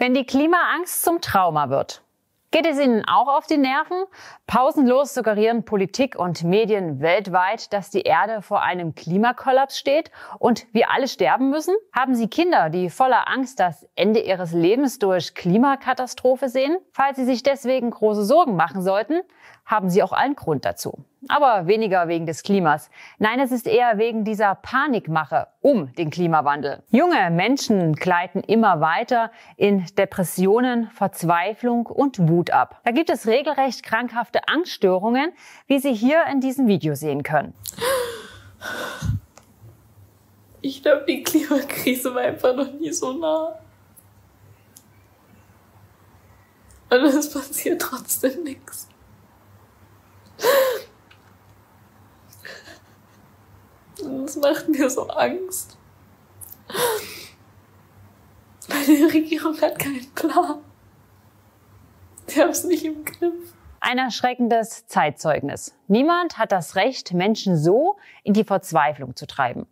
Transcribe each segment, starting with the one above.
Wenn die Klimaangst zum Trauma wird, geht es Ihnen auch auf die Nerven? Pausenlos suggerieren Politik und Medien weltweit, dass die Erde vor einem Klimakollaps steht und wir alle sterben müssen? Haben Sie Kinder, die voller Angst das Ende ihres Lebens durch Klimakatastrophe sehen? Falls Sie sich deswegen große Sorgen machen sollten, haben Sie auch allen Grund dazu. Aber weniger wegen des Klimas. Nein, es ist eher wegen dieser Panikmache um den Klimawandel. Junge Menschen gleiten immer weiter in Depressionen, Verzweiflung und Wut ab. Da gibt es regelrecht krankhafte Angststörungen, wie Sie hier in diesem Video sehen können. Ich glaube, die Klimakrise war einfach noch nie so nah. Und es passiert trotzdem nichts. das macht mir so Angst. Weil die Regierung hat keinen Plan. Die haben es nicht im Griff. Ein erschreckendes Zeitzeugnis. Niemand hat das Recht, Menschen so in die Verzweiflung zu treiben.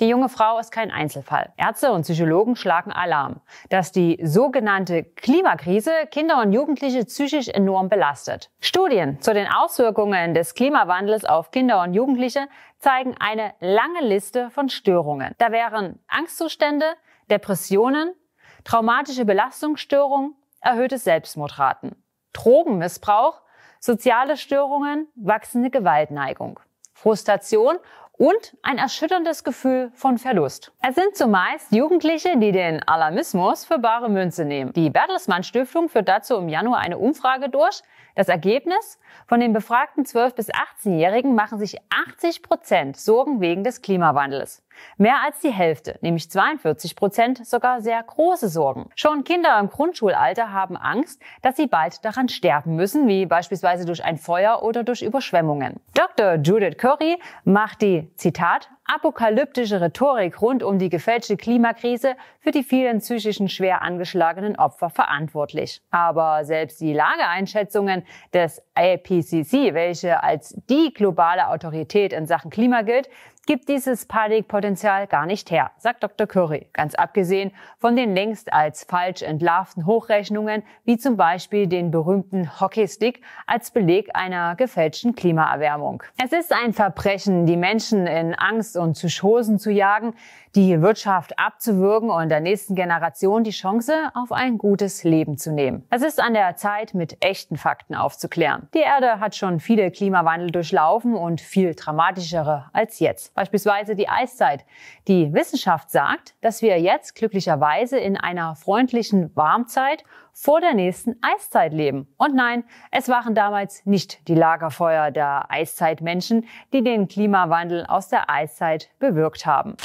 Die junge Frau ist kein Einzelfall. Ärzte und Psychologen schlagen Alarm, dass die sogenannte Klimakrise Kinder und Jugendliche psychisch enorm belastet. Studien zu den Auswirkungen des Klimawandels auf Kinder und Jugendliche zeigen eine lange Liste von Störungen. Da wären Angstzustände, Depressionen, traumatische Belastungsstörungen, erhöhte Selbstmordraten, Drogenmissbrauch, soziale Störungen, wachsende Gewaltneigung. Frustration und ein erschütterndes Gefühl von Verlust. Es sind zumeist Jugendliche, die den Alarmismus für bare Münze nehmen. Die Bertelsmann Stiftung führt dazu im Januar eine Umfrage durch. Das Ergebnis? Von den befragten 12- bis 18-Jährigen machen sich 80 Prozent Sorgen wegen des Klimawandels. Mehr als die Hälfte, nämlich 42 Prozent, sogar sehr große Sorgen. Schon Kinder im Grundschulalter haben Angst, dass sie bald daran sterben müssen, wie beispielsweise durch ein Feuer oder durch Überschwemmungen. Dr. Judith Curry macht die Zitat, apokalyptische Rhetorik rund um die gefälschte Klimakrise für die vielen psychischen schwer angeschlagenen Opfer verantwortlich. Aber selbst die Lageeinschätzungen des IPCC, welche als die globale Autorität in Sachen Klima gilt, gibt dieses Panikpotenzial gar nicht her, sagt Dr. Curry. Ganz abgesehen von den längst als falsch entlarvten Hochrechnungen, wie zum Beispiel den berühmten Hockeystick als Beleg einer gefälschten Klimaerwärmung. Es ist ein Verbrechen, die Menschen in Angst und Psychosen zu jagen, die Wirtschaft abzuwürgen und der nächsten Generation die Chance auf ein gutes Leben zu nehmen. Es ist an der Zeit, mit echten Fakten aufzuklären. Die Erde hat schon viele Klimawandel durchlaufen und viel dramatischere als jetzt beispielsweise die Eiszeit. Die Wissenschaft sagt, dass wir jetzt glücklicherweise in einer freundlichen Warmzeit vor der nächsten Eiszeit leben. Und nein, es waren damals nicht die Lagerfeuer der Eiszeitmenschen, die den Klimawandel aus der Eiszeit bewirkt haben.